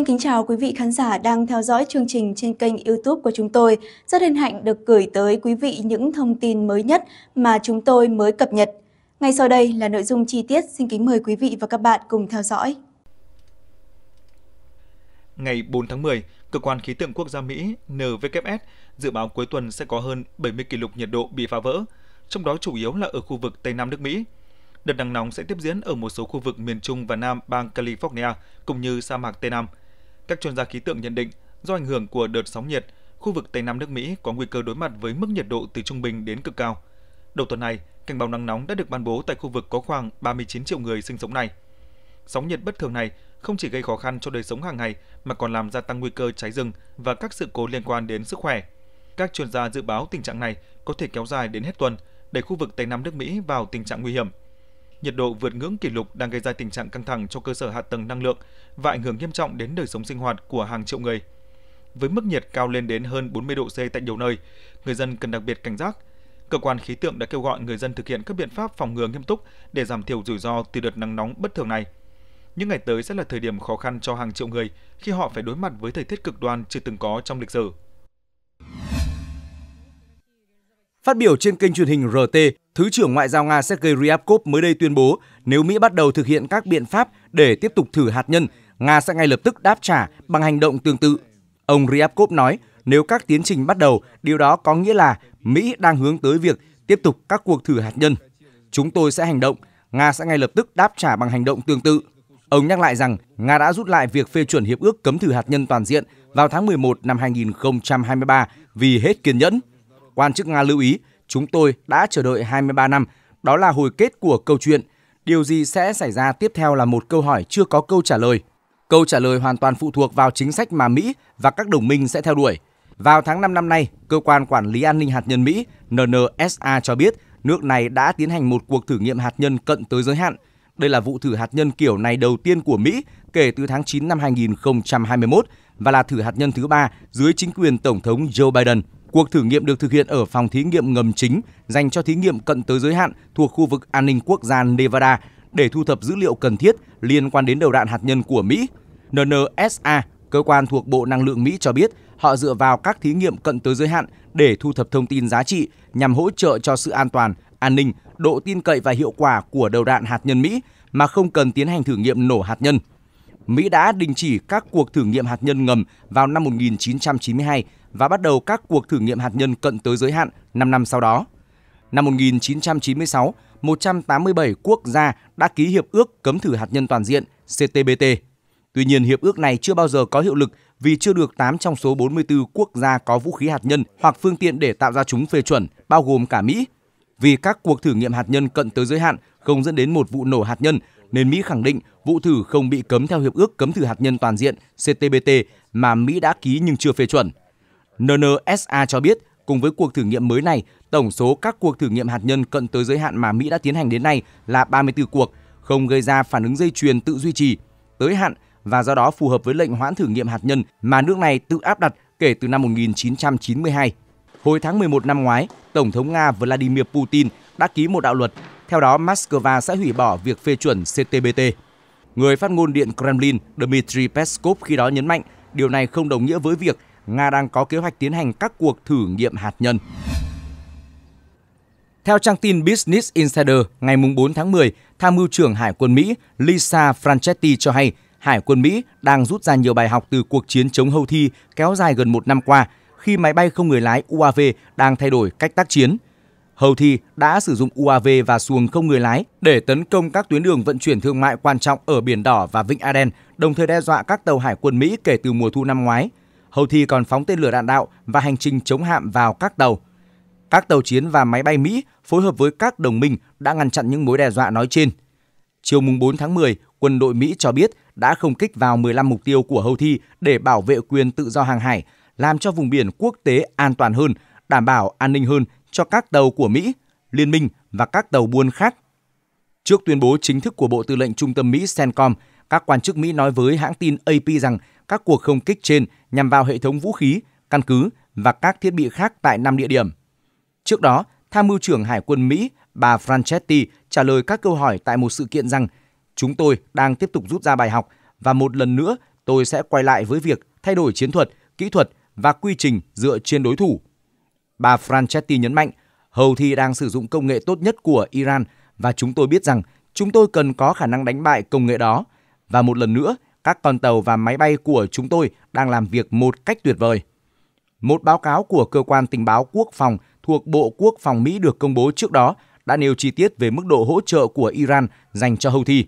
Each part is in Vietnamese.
Xin kính chào quý vị khán giả đang theo dõi chương trình trên kênh YouTube của chúng tôi. Rất hân hạnh được gửi tới quý vị những thông tin mới nhất mà chúng tôi mới cập nhật. Ngay sau đây là nội dung chi tiết, xin kính mời quý vị và các bạn cùng theo dõi. Ngày 4 tháng 10, Cơ quan Khí tượng Quốc gia Mỹ NWS dự báo cuối tuần sẽ có hơn 70 kỷ lục nhiệt độ bị phá vỡ, trong đó chủ yếu là ở khu vực Tây Nam nước Mỹ. Đợt nắng nóng sẽ tiếp diễn ở một số khu vực miền Trung và Nam bang California, cũng như sa mạc Tây Nam – các chuyên gia khí tượng nhận định, do ảnh hưởng của đợt sóng nhiệt, khu vực Tây Nam nước Mỹ có nguy cơ đối mặt với mức nhiệt độ từ trung bình đến cực cao. Đầu tuần này, cảnh báo nắng nóng đã được ban bố tại khu vực có khoảng 39 triệu người sinh sống này. Sóng nhiệt bất thường này không chỉ gây khó khăn cho đời sống hàng ngày mà còn làm gia tăng nguy cơ cháy rừng và các sự cố liên quan đến sức khỏe. Các chuyên gia dự báo tình trạng này có thể kéo dài đến hết tuần, đẩy khu vực Tây Nam nước Mỹ vào tình trạng nguy hiểm nhiệt độ vượt ngưỡng kỷ lục đang gây ra tình trạng căng thẳng cho cơ sở hạ tầng năng lượng và ảnh hưởng nghiêm trọng đến đời sống sinh hoạt của hàng triệu người. Với mức nhiệt cao lên đến hơn 40 độ C tại nhiều nơi, người dân cần đặc biệt cảnh giác. Cơ quan khí tượng đã kêu gọi người dân thực hiện các biện pháp phòng ngừa nghiêm túc để giảm thiểu rủi ro từ đợt nắng nóng bất thường này. Những ngày tới sẽ là thời điểm khó khăn cho hàng triệu người khi họ phải đối mặt với thời tiết cực đoan chưa từng có trong lịch sử. Phát biểu trên kênh truyền hình RT, Thứ trưởng Ngoại giao Nga Sergei Ryabkov mới đây tuyên bố nếu Mỹ bắt đầu thực hiện các biện pháp để tiếp tục thử hạt nhân, Nga sẽ ngay lập tức đáp trả bằng hành động tương tự. Ông Ryabkov nói nếu các tiến trình bắt đầu, điều đó có nghĩa là Mỹ đang hướng tới việc tiếp tục các cuộc thử hạt nhân. Chúng tôi sẽ hành động, Nga sẽ ngay lập tức đáp trả bằng hành động tương tự. Ông nhắc lại rằng Nga đã rút lại việc phê chuẩn hiệp ước cấm thử hạt nhân toàn diện vào tháng 11 năm 2023 vì hết kiên nhẫn. Quan chức Nga lưu ý chúng tôi đã chờ đợi 23 năm, đó là hồi kết của câu chuyện. Điều gì sẽ xảy ra tiếp theo là một câu hỏi chưa có câu trả lời. Câu trả lời hoàn toàn phụ thuộc vào chính sách mà Mỹ và các đồng minh sẽ theo đuổi. Vào tháng 5 năm nay, cơ quan quản lý an ninh hạt nhân Mỹ NNSA cho biết nước này đã tiến hành một cuộc thử nghiệm hạt nhân cận tới giới hạn. Đây là vụ thử hạt nhân kiểu này đầu tiên của Mỹ kể từ tháng 9 năm 2021 và là thử hạt nhân thứ ba dưới chính quyền Tổng thống Joe Biden. Cuộc thử nghiệm được thực hiện ở phòng thí nghiệm ngầm chính dành cho thí nghiệm cận tới giới hạn thuộc khu vực an ninh quốc gia Nevada để thu thập dữ liệu cần thiết liên quan đến đầu đạn hạt nhân của Mỹ. NNSA, cơ quan thuộc Bộ Năng lượng Mỹ cho biết họ dựa vào các thí nghiệm cận tới giới hạn để thu thập thông tin giá trị nhằm hỗ trợ cho sự an toàn, an ninh, độ tin cậy và hiệu quả của đầu đạn hạt nhân Mỹ mà không cần tiến hành thử nghiệm nổ hạt nhân. Mỹ đã đình chỉ các cuộc thử nghiệm hạt nhân ngầm vào năm 1992 và bắt đầu các cuộc thử nghiệm hạt nhân cận tới giới hạn 5 năm sau đó. Năm 1996, 187 quốc gia đã ký hiệp ước cấm thử hạt nhân toàn diện CTBT. Tuy nhiên, hiệp ước này chưa bao giờ có hiệu lực vì chưa được 8 trong số 44 quốc gia có vũ khí hạt nhân hoặc phương tiện để tạo ra chúng phê chuẩn, bao gồm cả Mỹ. Vì các cuộc thử nghiệm hạt nhân cận tới giới hạn không dẫn đến một vụ nổ hạt nhân nên Mỹ khẳng định vụ thử không bị cấm theo Hiệp ước Cấm thử hạt nhân toàn diện CTBT mà Mỹ đã ký nhưng chưa phê chuẩn. NNSA cho biết, cùng với cuộc thử nghiệm mới này, tổng số các cuộc thử nghiệm hạt nhân cận tới giới hạn mà Mỹ đã tiến hành đến nay là 34 cuộc, không gây ra phản ứng dây chuyền tự duy trì tới hạn và do đó phù hợp với lệnh hoãn thử nghiệm hạt nhân mà nước này tự áp đặt kể từ năm 1992. Hồi tháng 11 năm ngoái, Tổng thống Nga Vladimir Putin đã ký một đạo luật theo đó, Moscow sẽ hủy bỏ việc phê chuẩn CTBT. Người phát ngôn Điện Kremlin Dmitry Peskov khi đó nhấn mạnh điều này không đồng nghĩa với việc Nga đang có kế hoạch tiến hành các cuộc thử nghiệm hạt nhân. Theo trang tin Business Insider, ngày 4 tháng 10, Tham mưu trưởng Hải quân Mỹ Lisa Franchetti cho hay Hải quân Mỹ đang rút ra nhiều bài học từ cuộc chiến chống Houthi kéo dài gần một năm qua khi máy bay không người lái UAV đang thay đổi cách tác chiến – Hầu Thi đã sử dụng UAV và xuồng không người lái để tấn công các tuyến đường vận chuyển thương mại quan trọng ở Biển Đỏ và Vịnh Aden, đồng thời đe dọa các tàu hải quân Mỹ kể từ mùa thu năm ngoái. Hầu Thi còn phóng tên lửa đạn đạo và hành trình chống hạm vào các tàu. Các tàu chiến và máy bay Mỹ phối hợp với các đồng minh đã ngăn chặn những mối đe dọa nói trên. Chiều mùng 4 tháng 10, quân đội Mỹ cho biết đã không kích vào 15 mục tiêu của Hầu Thi để bảo vệ quyền tự do hàng hải, làm cho vùng biển quốc tế an toàn hơn, đảm bảo an ninh hơn cho các tàu của Mỹ, Liên minh và các tàu buôn khác. Trước tuyên bố chính thức của Bộ Tư lệnh Trung tâm Mỹ CENTCOM, các quan chức Mỹ nói với hãng tin AP rằng các cuộc không kích trên nhằm vào hệ thống vũ khí, căn cứ và các thiết bị khác tại 5 địa điểm. Trước đó, Tham mưu trưởng Hải quân Mỹ bà Franchetti trả lời các câu hỏi tại một sự kiện rằng chúng tôi đang tiếp tục rút ra bài học và một lần nữa tôi sẽ quay lại với việc thay đổi chiến thuật, kỹ thuật và quy trình dựa trên đối thủ. Bà Franchetti nhấn mạnh, Hầu Thi đang sử dụng công nghệ tốt nhất của Iran và chúng tôi biết rằng chúng tôi cần có khả năng đánh bại công nghệ đó. Và một lần nữa, các con tàu và máy bay của chúng tôi đang làm việc một cách tuyệt vời. Một báo cáo của cơ quan tình báo quốc phòng thuộc Bộ Quốc phòng Mỹ được công bố trước đó đã nêu chi tiết về mức độ hỗ trợ của Iran dành cho Houthi.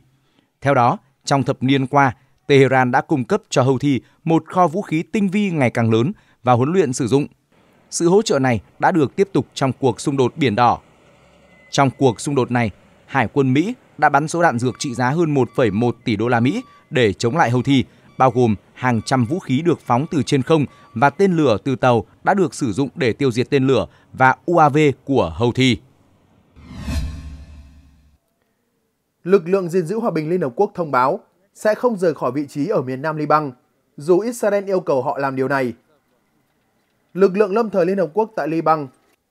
Theo đó, trong thập niên qua, Tehran đã cung cấp cho Houthi một kho vũ khí tinh vi ngày càng lớn và huấn luyện sử dụng – sự hỗ trợ này đã được tiếp tục trong cuộc xung đột Biển Đỏ. Trong cuộc xung đột này, Hải quân Mỹ đã bắn số đạn dược trị giá hơn 1,1 tỷ đô la Mỹ để chống lại Houthi, bao gồm hàng trăm vũ khí được phóng từ trên không và tên lửa từ tàu đã được sử dụng để tiêu diệt tên lửa và UAV của Houthi. Lực lượng gìn giữ hòa bình Liên Hợp Quốc thông báo sẽ không rời khỏi vị trí ở miền nam Liban, dù Israel yêu cầu họ làm điều này lực lượng lâm thời Liên Hợp Quốc tại Liban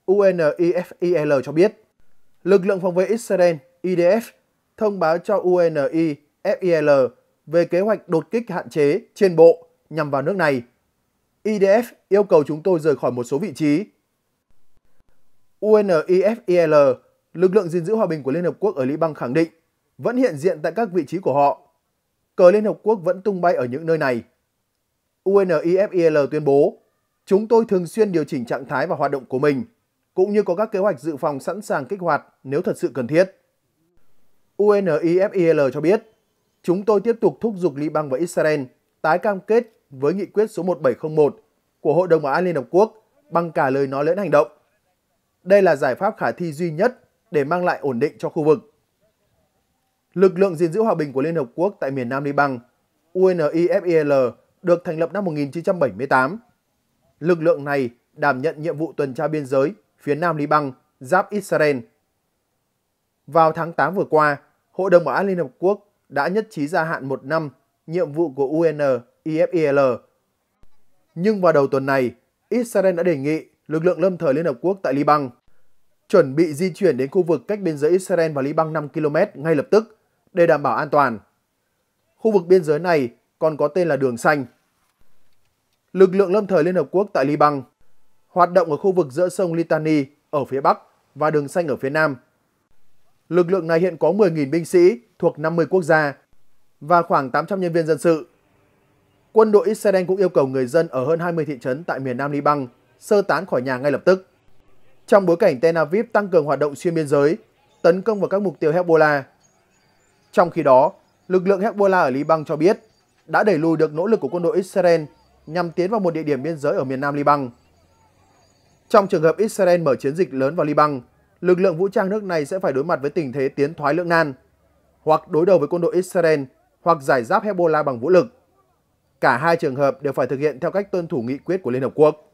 UNIFIL cho biết. Lực lượng phòng vệ Israel IDF thông báo cho UNIFIL về kế hoạch đột kích hạn chế trên bộ nhằm vào nước này. IDF yêu cầu chúng tôi rời khỏi một số vị trí. UNIFIL, lực lượng gìn giữ hòa bình của Liên Hợp Quốc ở Liban khẳng định, vẫn hiện diện tại các vị trí của họ. Cờ Liên Hợp Quốc vẫn tung bay ở những nơi này. UNIFIL tuyên bố Chúng tôi thường xuyên điều chỉnh trạng thái và hoạt động của mình, cũng như có các kế hoạch dự phòng sẵn sàng kích hoạt nếu thật sự cần thiết. UNIFIL cho biết, chúng tôi tiếp tục thúc giục Liban và Israel tái cam kết với nghị quyết số 1701 của Hội đồng Bảo an Liên Hợp Quốc bằng cả lời nói lẫn hành động. Đây là giải pháp khả thi duy nhất để mang lại ổn định cho khu vực. Lực lượng gìn giữ hòa bình của Liên Hợp Quốc tại miền Nam Liban, UNIFIL, được thành lập năm 1978 lực lượng này đảm nhận nhiệm vụ tuần tra biên giới phía nam Liban giáp Israel. Vào tháng 8 vừa qua, Hội đồng Bảo an Liên Hợp Quốc đã nhất trí gia hạn một năm nhiệm vụ của UNIFIL. E Nhưng vào đầu tuần này, Israel đã đề nghị lực lượng lâm thời Liên Hợp Quốc tại Liban chuẩn bị di chuyển đến khu vực cách biên giới Israel và Liban 5 km ngay lập tức để đảm bảo an toàn. Khu vực biên giới này còn có tên là đường xanh lực lượng lâm thời Liên Hợp Quốc tại Liban, hoạt động ở khu vực giữa sông Litani ở phía Bắc và đường xanh ở phía Nam. Lực lượng này hiện có 10.000 binh sĩ thuộc 50 quốc gia và khoảng 800 nhân viên dân sự. Quân đội Israel cũng yêu cầu người dân ở hơn 20 thị trấn tại miền Nam Liban sơ tán khỏi nhà ngay lập tức. Trong bối cảnh Tel Aviv tăng cường hoạt động xuyên biên giới, tấn công vào các mục tiêu Hezbollah. Trong khi đó, lực lượng Hezbollah ở Liban cho biết đã đẩy lùi được nỗ lực của quân đội Israel nhằm tiến vào một địa điểm biên giới ở miền nam Liban. Trong trường hợp Israel mở chiến dịch lớn vào Liban, lực lượng vũ trang nước này sẽ phải đối mặt với tình thế tiến thoái lưỡng nan, hoặc đối đầu với quân đội Israel hoặc giải giáp Hezbollah bằng vũ lực. Cả hai trường hợp đều phải thực hiện theo cách tuân thủ nghị quyết của Liên Hợp Quốc.